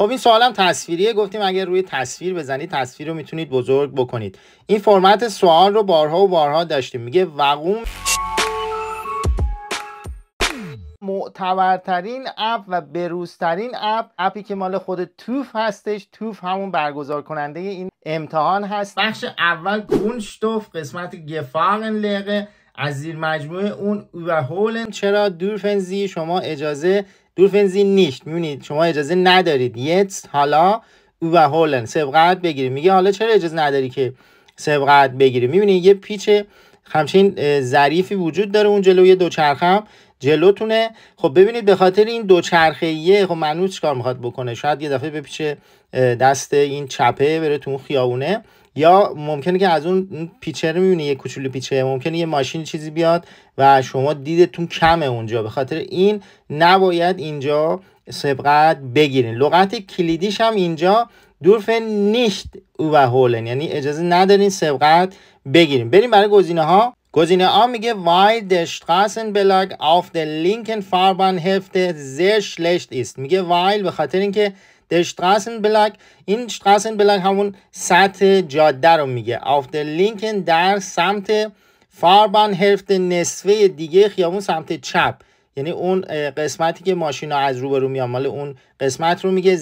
خب این سوالم تصویریه گفتیم اگر روی تصویر بزنید تصویر رو میتونید بزرگ بکنید این فرمت سوال رو بارها و بارها داشتیم میگه وقوم معتبرترین اپ و بروزترین اپ اپی که مال خود توف هستش توف همون برگزار کننده این امتحان هست بخش اول گونشتوف قسمت گفاغن لغه از زیر مجموعه اون و هولن چرا دورفنزی شما اجازه دورفنزین نیست میبینید شما اجازه ندارید یت حالا و هولن سبقت بگیریم میگه حالا چرا اجازه نداری که سبقت بگیریم میبینید یه پیچ همچین ظریفی وجود داره اون جلوی هم جلوتونه خب ببینید به خاطر این دوچرخه خب منو چیکار میخواد بکنه شاید یه دفعه بپیچه دست این چپه بره تو اون خیابونه یا ممکنه که از اون پیچر میبینی یه کوچولو پیچه ممکنه یه ماشین چیزی بیاد و شما دیدتون کمه اونجا به خاطر این نباید اینجا سبقت بگیرین لغت کلیدیش هم اینجا دورف نیشت او و هولن یعنی اجازه ندارین سبقت بگیریم بریم برای گزینه ها گزینه ها میگه وای د شتراسن آف د لینکن فاربان هفت ز است میگه وایل به خاطر اینکه The Straßenbelag این Straßenbelag همون سطح جاده رو میگه Auf der linken در سمت فاربان هفته نصفه دیگه خیابون سمت چپ یعنی اون قسمتی که ماشینا از روبرو میان مال اون قسمت رو میگه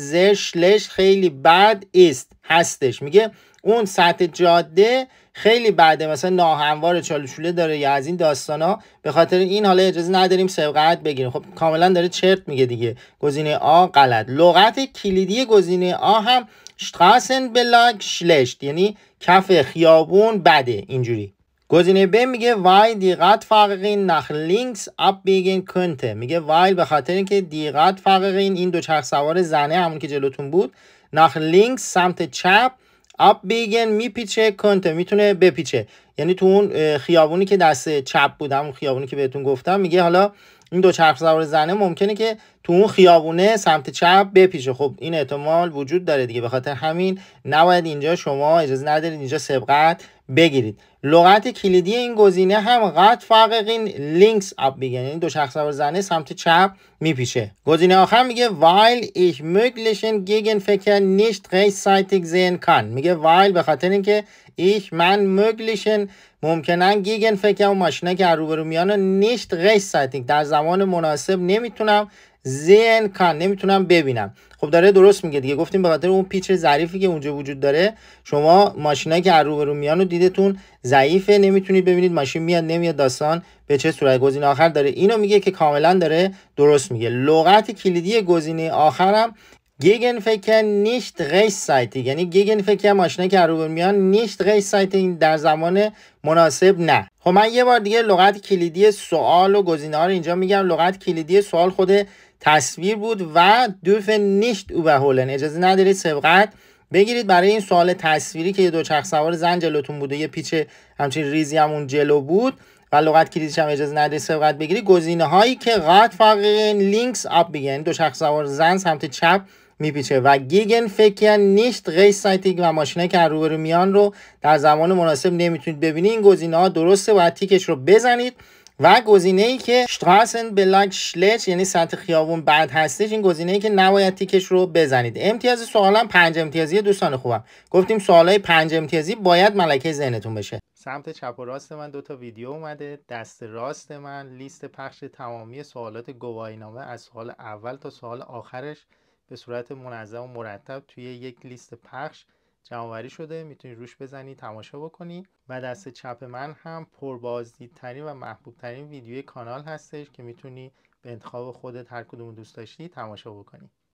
لش خیلی بد است هستش میگه اون سطح جاده خیلی بده مثلا ناهموار چالوچوله داره یا از این داستانا به خاطر این حالا اجازه نداریم سبقت بگیریم خب کاملا داره چرت میگه دیگه گزینه آ غلط لغت کلیدی گزینه آ هم شتراسن بلاک شلشت یعنی کف خیابون بده اینجوری گزینه ب میگه وای دیقت فرقین نخ لینکس اپ بیگین کنته میگه وای به خاطر اینکه دیقت فرقین این دو چرخ سوار زنه همون که جلوتون بود نخ لینکس سمت چپ اب بیگن میپیچه کنته میتونه بپیچه یعنی تو اون خیابونی که دست چپ بود همون خیابونی که بهتون گفتم میگه حالا این دو چرخ سوار زنه ممکنه که تو اون خیابونه سمت چپ بپیشه خب این احتمال وجود داره دیگه به خاطر همین نباید اینجا شما اجازه ندارید اینجا سبقت بگیرید لغت کلیدی این گزینه هم قد فققین لینکس اپ بگن یعنی دو شخص زنه سمت چپ میپیشه گزینه آخر میگه وایل ایش ich فکر نیشت غیس سایتیک sehen kann میگه وایل به خاطر اینکه ایش من مگلشن ممکنن گیگن فکر و ماشینا که روبرو میانه نیشت غیس سایتیک در زمان مناسب نمیتونم زین کان نمیتونم ببینم خب داره درست میگه دیگه گفتیم به خاطر اون پیچ ظریفی که اونجا وجود داره شما ماشینا که رو رو میان و دیدتون ضعیفه نمیتونید ببینید ماشین میاد نمیاد داستان به چه صورت گزینه آخر داره اینو میگه که کاملا داره درست میگه لغت کلیدی گزینه آخرم گیگن فکر نیشت غیش سایتی یعنی گیگن فکر ماشینه که رو میان نیشت غیش سایتی در زمان مناسب نه خب من یه بار دیگه لغت کلیدی سوال و گزینه ها رو اینجا میگم لغت کلیدی سوال خود تصویر بود و دوف نیشت او هولن اجازه ندارید سبقت بگیرید برای این سوال تصویری که یه چرخ سوار زن جلوتون بود و یه پیچ همچین ریزی همون جلو بود و لغت کلیدیش هم اجازه نداری سبقت بگیری گزینه هایی که قط فاقین لینکس آب بگن دو شخص سوار زن سمت چپ میپیچه و گیگن فکر نیست غیر و ماشینه که رو میان رو در زمان مناسب نمیتونید ببینید این گزینه ها درسته و تیکش رو بزنید و گزینه ای که شتراسن بلاک شلچ یعنی سطح خیابون بعد هستش این گزینه ای که نباید تیکش رو بزنید امتیاز سوالم پنج امتیازی دوستان خوبم گفتیم سوالای پنج امتیازی باید ملکه ذهنتون بشه سمت چپ و راست من دو تا ویدیو اومده دست راست من لیست پخش تمامی سوالات گواهینامه از سوال اول تا سوال آخرش به صورت منظم و مرتب توی یک لیست پخش جمعآوری شده میتونی روش بزنی تماشا بکنی و دست چپ من هم پربازدیدترین و محبوبترین ویدیوی کانال هستش که میتونی به انتخاب خودت هر کدوم دوست داشتی تماشا بکنی